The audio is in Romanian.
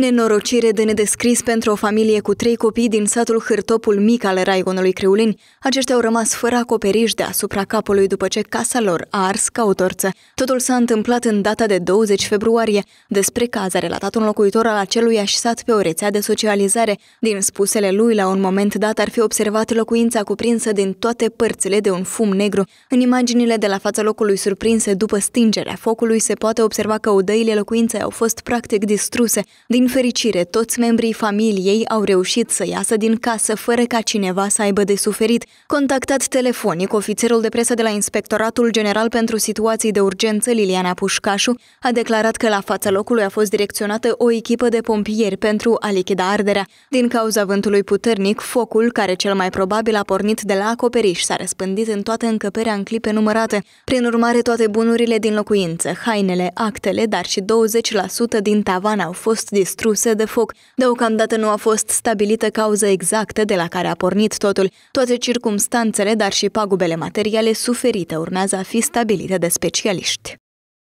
Nenorocire de nedescris pentru o familie cu trei copii din satul Hârtopul Mic al Raigonului Creulin. Aceștia au rămas fără acoperiș deasupra capului după ce casa lor a ars ca o torță. Totul s-a întâmplat în data de 20 februarie. Despre caz a relatat un locuitor al aceluiași sat pe o rețea de socializare. Din spusele lui, la un moment dat ar fi observat locuința cuprinsă din toate părțile de un fum negru. În imaginile de la fața locului surprinse după stingerea focului se poate observa că odăile locuinței au fost practic distruse. Din fericire, toți membrii familiei au reușit să iasă din casă fără ca cineva să aibă de suferit. Contactat telefonic, ofițerul de presă de la Inspectoratul General pentru Situații de Urgență, Liliana Pușcașu, a declarat că la fața locului a fost direcționată o echipă de pompieri pentru a lichida arderea. Din cauza vântului puternic, focul, care cel mai probabil a pornit de la acoperiș, s-a răspândit în toată încăperea în clipe numărate. Prin urmare, toate bunurile din locuință, hainele, actele, dar și 20% din tavan au fost distruse distruse de foc. Deocamdată nu a fost stabilită cauza exactă de la care a pornit totul. Toate circumstanțele, dar și pagubele materiale suferite urmează a fi stabilite de specialiști.